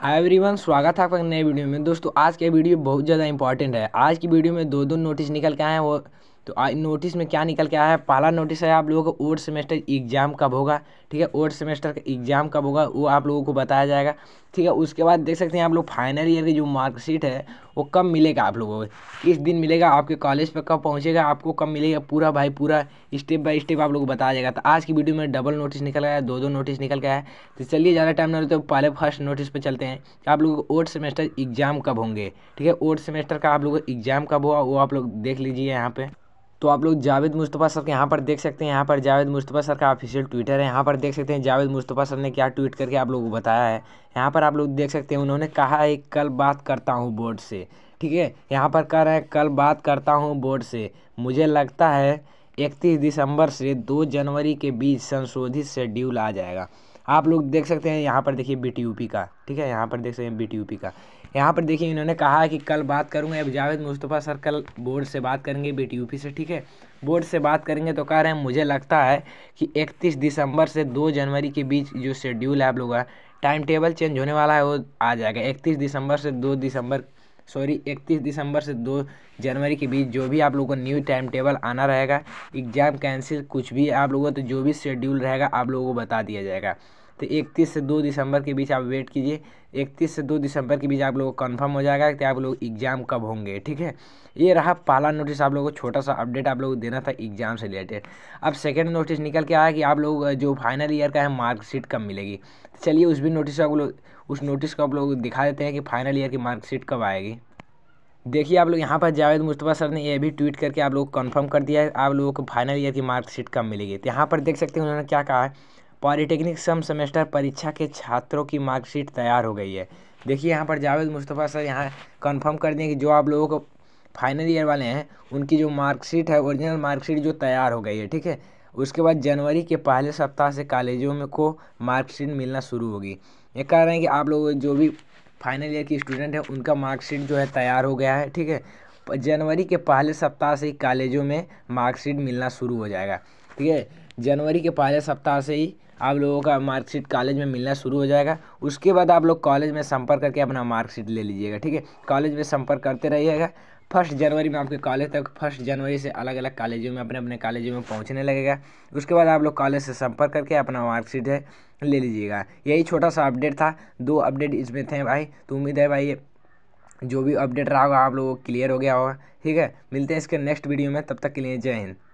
hi everyone स्वागत है आपका नए वीडियो में दोस्तों आज के वीडियो बहुत ज़्यादा इंपॉर्टेंट है आज की वीडियो में दो दो नोटिस निकल के आए हैं वो तो नोटिस में क्या निकल के आया है पहला नोटिस है आप लोगों को ओर्थ सेमेस्टर एग्ज़ाम कब होगा ठीक है ओल्ड सेमेस्टर का एग्ज़ाम कब होगा वो आप लोगों को बताया जाएगा ठीक है उसके बाद देख सकते हैं आप लोग फाइनल ईयर की जो मार्कशीट है वो कब मिलेगा आप लोगों को किस दिन मिलेगा आपके कॉलेज पर कब पहुँचेगा आपको कब मिलेगा पूरा भाई पूरा स्टेप बाई स्टेप आप लोग को बताया जाएगा तो आज की वीडियो में डबल नोटिस निकल गया है दो दो नोटिस निकल गया है तो चलिए ज़्यादा टाइम ना लेते तो पहले फर्स्ट नोटिस पर चलते हैं कि आप लोगों को ओर्थ सेमेस्टर एग्ज़ाम कब होंगे ठीक है ओर्थ सेमेस्टर का आप लोगों को एग्ज़ाम कब हुआ वो आप लोग देख लीजिए यहाँ पर तो आप लोग जावेद मुस्तफ़ा सर के यहाँ पर देख सकते हैं यहाँ पर जावेद मुस्तफ़ा सर का ऑफिशियल ट्विटर है यहाँ पर देख सकते हैं जावेद मुस्तफ़ा सर ने क्या ट्वीट करके आप लोगों को बताया है यहाँ पर आप लोग देख सकते हैं उन्होंने कहा है कल बात करता हूँ बोर्ड से ठीक है यहाँ पर कह रहे हैं कल बात करता हूँ बोर्ड से मुझे लगता है इकतीस दिसंबर से दो जनवरी के बीच संशोधित शेड्यूल आ जाएगा आप लोग देख सकते हैं यहाँ पर देखिए बी का ठीक है यहाँ पर देख सकते हैं बी का यहाँ पर देखिए इन्होंने कहा है कि कल बात करूँगा अब जावेद मुस्तफ़ा सर कल बोर्ड से बात करेंगे बी से ठीक है बोर्ड से बात करेंगे तो कह रहे हैं मुझे लगता है कि 31 दिसंबर से 2 जनवरी के बीच जो शेड्यूल है आप लोग का टाइम टेबल चेंज होने वाला है वो आ जाएगा 31 दिसंबर से 2 दिसंबर सॉरी इकतीस दिसंबर से दो जनवरी के बीच जो भी आप लोगों को न्यू टाइम टेबल आना रहेगा एग्ज़ाम कैंसिल कुछ भी आप लोगों का तो जो भी शेड्यूल रहेगा आप लोगों को बता दिया जाएगा तो इकतीस से दो दिसंबर के बीच आप वेट कीजिए इकतीस से दो दिसंबर के बीच आप लोगों को कन्फर्म हो जाएगा कि आप लोग एग्ज़ाम कब होंगे ठीक है ये रहा पहला नोटिस आप लोगों को छोटा सा अपडेट आप लोगों को देना था एग्ज़ाम से रिलेटेड अब सेकेंड नोटिस निकल के आया कि आप लोग जो फाइनल ईयर का है मार्कशीट कब मिलेगी तो चलिए उस भी नोटिस आप लोग उस नोटिस को आप लोग दिखा देते हैं कि फाइनल ईयर की मार्कशीट कब आएगी देखिए आप लोग यहाँ पर जावेद मुस्तफ़ा सर ने यह भी ट्वीट करके आप लोग को कन्फर्म कर दिया है आप लोगों को फाइनल ईयर की मार्कशीट कब मिलेगी तो यहाँ पर देख सकते हैं उन्होंने क्या कहा है पॉलिटेक्निक सम सेमेस्टर परीक्षा के छात्रों की मार्कशीट तैयार हो गई है देखिए यहाँ पर जावेद मुस्तफ़ा सर यहाँ कंफर्म कर दिए कि जो आप लोगों को फाइनल ईयर वाले हैं उनकी जो मार्कशीट है ओरिजिनल मार्कशीट जो तैयार हो गई है ठीक है उसके बाद जनवरी के पहले सप्ताह से कॉलेजों में को मार्कशीट मिलना शुरू होगी ये कह रहे हैं कि आप लोग जो भी फाइनल ईयर की स्टूडेंट है उनका मार्कशीट जो है तैयार हो गया है ठीक है जनवरी के पहले सप्ताह से ही कॉलेजों में मार्कशीट मिलना शुरू हो जाएगा ठीक है जनवरी के पहले सप्ताह से ही आप लोगों का मार्कशीट कॉलेज में मिलना शुरू हो जाएगा उसके बाद आप लोग कॉलेज में संपर्क करके अपना मार्कशीट ले लीजिएगा ठीक है कॉलेज में संपर्क करते रहिएगा फर्स्ट जनवरी में आपके कॉलेज तक फर्स्ट जनवरी से अलग अलग कॉलेजों में अपने अपने कॉलेजों में पहुंचने लगेगा उसके बाद आप लोग कॉलेज से संपर्क करके अपना मार्कशीट है ले लीजिएगा यही छोटा सा अपडेट था दो अपडेट इसमें थे भाई तो उम्मीद है भाई जो भी अपडेट रहा होगा आप लोगों को क्लियर हो गया होगा ठीक है मिलते हैं इसके नेक्स्ट वीडियो में तब तक के लिए जय हिंद